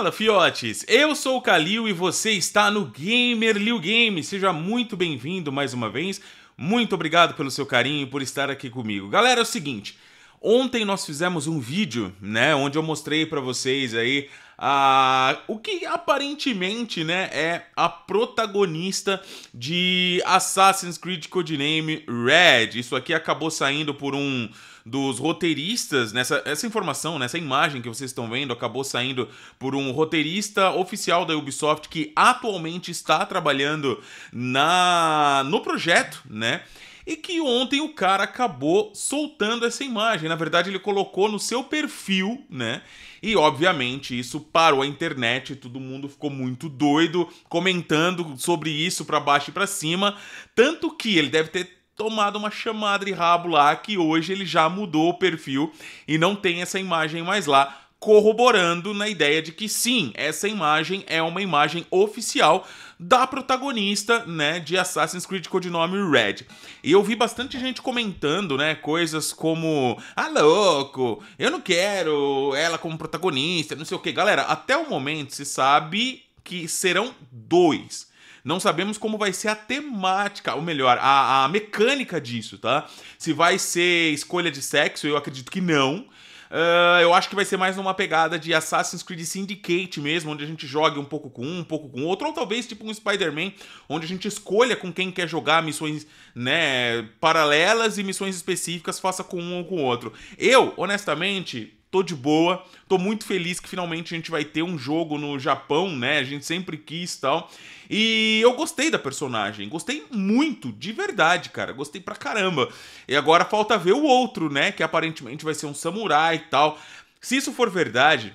Fala, fiotes! Eu sou o Kalil e você está no Gamer Liu Game. Seja muito bem-vindo mais uma vez. Muito obrigado pelo seu carinho e por estar aqui comigo. Galera, é o seguinte, Ontem nós fizemos um vídeo, né, onde eu mostrei para vocês aí a, o que aparentemente, né, é a protagonista de Assassin's Creed Codename Red. Isso aqui acabou saindo por um dos roteiristas, nessa né, essa informação, nessa né, imagem que vocês estão vendo, acabou saindo por um roteirista oficial da Ubisoft que atualmente está trabalhando na no projeto, né? E que ontem o cara acabou soltando essa imagem. Na verdade, ele colocou no seu perfil, né? E obviamente isso parou a internet, todo mundo ficou muito doido comentando sobre isso para baixo e para cima, tanto que ele deve ter tomado uma chamada de rabo lá que hoje ele já mudou o perfil e não tem essa imagem mais lá corroborando na ideia de que sim, essa imagem é uma imagem oficial da protagonista, né, de Assassin's Creed codinome Red. E eu vi bastante gente comentando, né, coisas como: "Ah, louco, eu não quero ela como protagonista, não sei o que". Galera, até o momento se sabe que serão dois não sabemos como vai ser a temática, ou melhor, a, a, mecânica disso, tá? Se vai ser escolha de sexo, eu acredito que não. Uh, eu acho que vai ser mais numa pegada de Assassin's Creed Syndicate mesmo, onde a gente jogue um pouco com um, um pouco com outro, ou talvez tipo um Spider-Man, onde a gente escolha com quem quer jogar missões né, paralelas e missões específicas, faça com um ou com o outro. Eu, honestamente, tô de boa, tô muito feliz que finalmente a gente vai ter um jogo no Japão, né? A gente sempre quis tal. E eu gostei da personagem, gostei muito, de verdade, cara, gostei pra caramba. E agora falta ver o outro, né? Que aparentemente vai ser um samurai e tal. Se isso for verdade,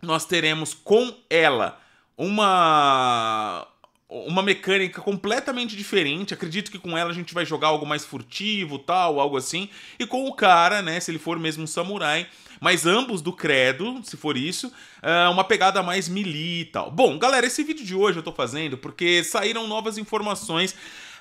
nós teremos com ela uma uma mecânica completamente diferente. Acredito que com ela a gente vai jogar algo mais furtivo, tal, algo assim. E com o cara, né, se ele for mesmo um samurai, mas ambos do credo, se for isso, é uma pegada mais melee e tal. Bom, galera, esse vídeo de hoje eu tô fazendo porque saíram novas informações.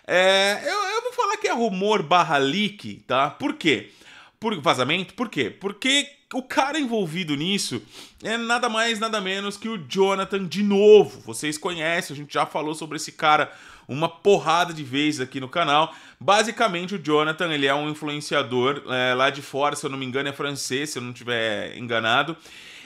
É, eu, eu vou falar que é rumor barra leak, tá? Por quê? Por vazamento? Por quê? Porque o cara envolvido nisso é nada mais, nada menos que o Jonathan de novo. Vocês conhecem, a gente já falou sobre esse cara uma porrada de vezes aqui no canal. Basicamente, o Jonathan ele é um influenciador é, lá de fora, se eu não me engano, é francês, se eu não estiver enganado.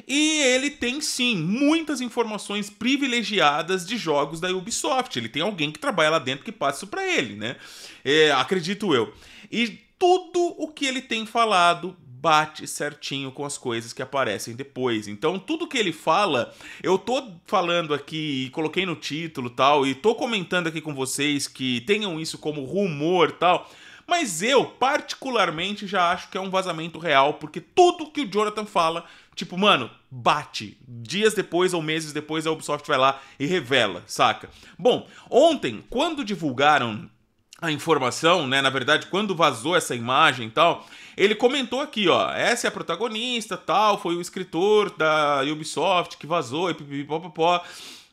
E ele tem sim muitas informações privilegiadas de jogos da Ubisoft. Ele tem alguém que trabalha lá dentro que passa isso para ele, né? É, acredito eu. E tudo o que ele tem falado bate certinho com as coisas que aparecem depois. Então, tudo que ele fala, eu tô falando aqui e coloquei no título tal, e tô comentando aqui com vocês que tenham isso como rumor tal. Mas eu, particularmente, já acho que é um vazamento real, porque tudo que o Jonathan fala, tipo, mano, bate. Dias depois ou meses depois, a Ubisoft vai lá e revela, saca? Bom, ontem, quando divulgaram a informação, né? Na verdade, quando vazou essa imagem e tal, ele comentou aqui, ó, essa é a protagonista, tal, foi o escritor da Ubisoft que vazou, e pipipipopopó.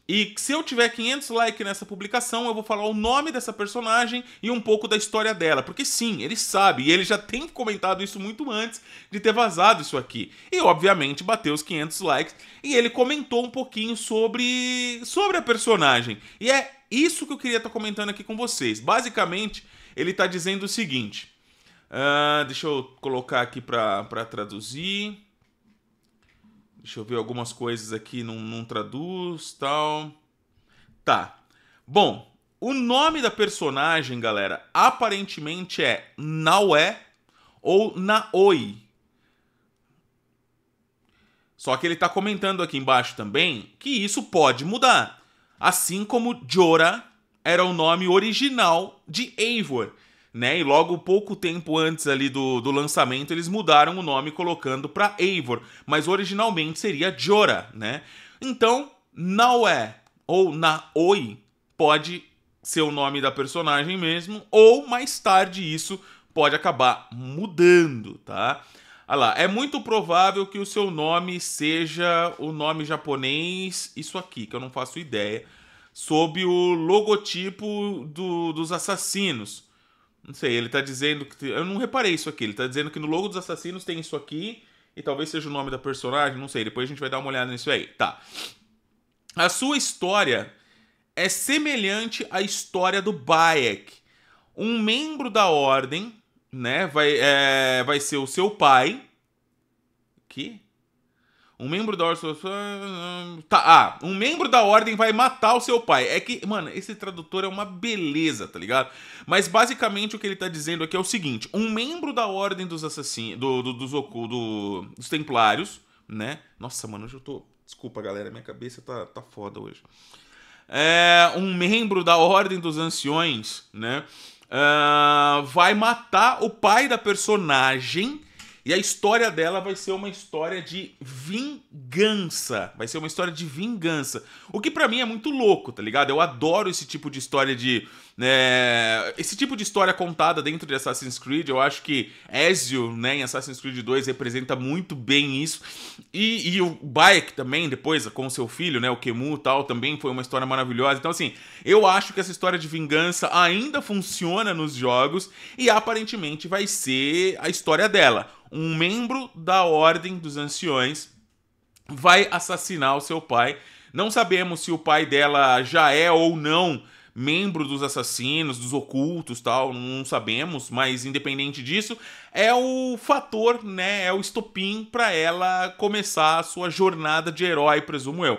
E se eu tiver 500 likes nessa publicação, eu vou falar o nome dessa personagem e um pouco da história dela. Porque sim, ele sabe, e ele já tem comentado isso muito antes de ter vazado isso aqui. E obviamente bateu os 500 likes e ele comentou um pouquinho sobre, sobre a personagem. E é isso que eu queria estar tá comentando aqui com vocês. Basicamente, ele está dizendo o seguinte. Uh, deixa eu colocar aqui para traduzir. Deixa eu ver algumas coisas aqui, não, não traduz, tal. Tá. Bom, o nome da personagem, galera, aparentemente é Naue ou Naoi. Só que ele está comentando aqui embaixo também que isso pode mudar. Assim como Jora era o nome original de Eivor, né? E logo pouco tempo antes ali do, do lançamento eles mudaram o nome colocando para Eivor, mas originalmente seria Jora, né? Então, Naue ou Naoi pode ser o nome da personagem mesmo, ou mais tarde isso pode acabar mudando, tá? Olha lá, é muito provável que o seu nome seja o nome japonês, isso aqui, que eu não faço ideia, sob o logotipo do, dos assassinos. Não sei, ele tá dizendo que. Eu não reparei isso aqui, ele tá dizendo que no logo dos assassinos tem isso aqui, e talvez seja o nome da personagem, não sei, depois a gente vai dar uma olhada nisso aí. Tá. A sua história é semelhante à história do Bayek, um membro da ordem né? Vai, é, vai ser o seu pai. Que? Um membro da ordem. Tá, ah, um membro da ordem vai matar o seu pai. É que, mano, esse tradutor é uma beleza, tá ligado? Mas basicamente o que ele tá dizendo aqui é o seguinte: um membro da ordem dos assassinos. Do, do, dos, ocu, do, dos templários, né? Nossa, mano, hoje eu tô. Desculpa, galera, minha cabeça tá, tá foda hoje. É, um membro da ordem dos anciões, né? Ah, vai matar o pai da personagem e a história dela vai ser uma história de vingança. Vai ser uma história de vingança. O que para mim é muito louco, tá ligado? Eu adoro esse tipo de história de. É... Esse tipo de história contada dentro de Assassin's Creed. Eu acho que Ezio, né, em Assassin's Creed 2, representa muito bem isso. E, e o Bayek também, depois, com seu filho, né? O Kemu e tal, também foi uma história maravilhosa. Então, assim, eu acho que essa história de vingança ainda funciona nos jogos e aparentemente vai ser a história dela um membro da Ordem dos Anciões vai assassinar o seu pai. Não sabemos se o pai dela já é ou não membro dos assassinos, dos ocultos, tal, não sabemos, mas independente disso, é o fator, né, é o estopim para ela começar a sua jornada de herói, presumo eu.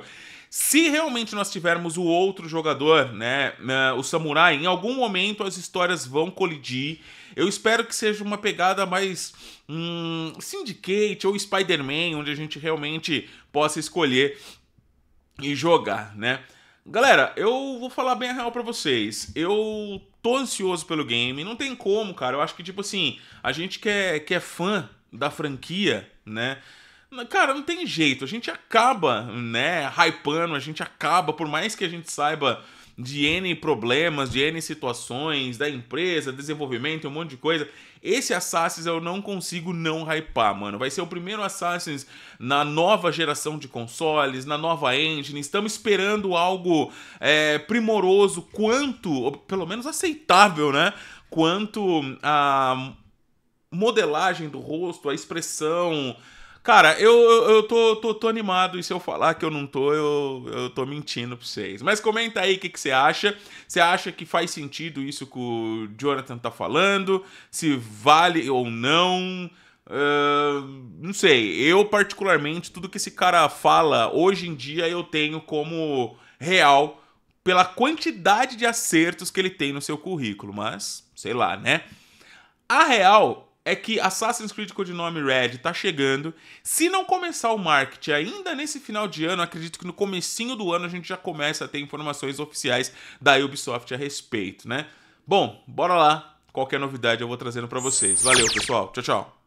Se realmente nós tivermos o outro jogador, né, né, o samurai, em algum momento as histórias vão colidir. Eu espero que seja uma pegada mais hum, Syndicate ou Spider-Man, onde a gente realmente possa escolher e jogar, né? Galera, eu vou falar bem a real para vocês. Eu tô ansioso pelo game, não tem como, cara. Eu acho que tipo assim, a gente que é, que é fã da franquia, né? Cara, não tem jeito. A gente acaba, né, hypando, a gente acaba, por mais que a gente saiba de N problemas, de N situações, da empresa, desenvolvimento, um monte de coisa. Esse Assassin's eu não consigo não hypar, mano. Vai ser o primeiro Assassin's na nova geração de consoles, na nova engine. Estamos esperando algo é, primoroso, quanto, ou pelo menos aceitável, né? Quanto a modelagem do rosto, a expressão, Cara, eu, eu, eu tô, tô, tô, animado e se eu falar que eu não tô, eu, eu tô mentindo pra vocês. Mas comenta aí o que, que você acha. Você acha que faz sentido isso que o Jonathan tá falando? Se vale ou não? Uh, não sei. Eu, particularmente, tudo que esse cara fala hoje em dia eu tenho como real pela quantidade de acertos que ele tem no seu currículo. Mas, sei lá, né? A real é que Assassin's Creed Codinome Red tá chegando. Se não começar o marketing ainda nesse final de ano, acredito que no comecinho do ano a gente já começa a ter informações oficiais da Ubisoft a respeito, né? Bom, bora lá. Qualquer novidade eu vou trazendo para vocês. Valeu, pessoal. Tchau, tchau.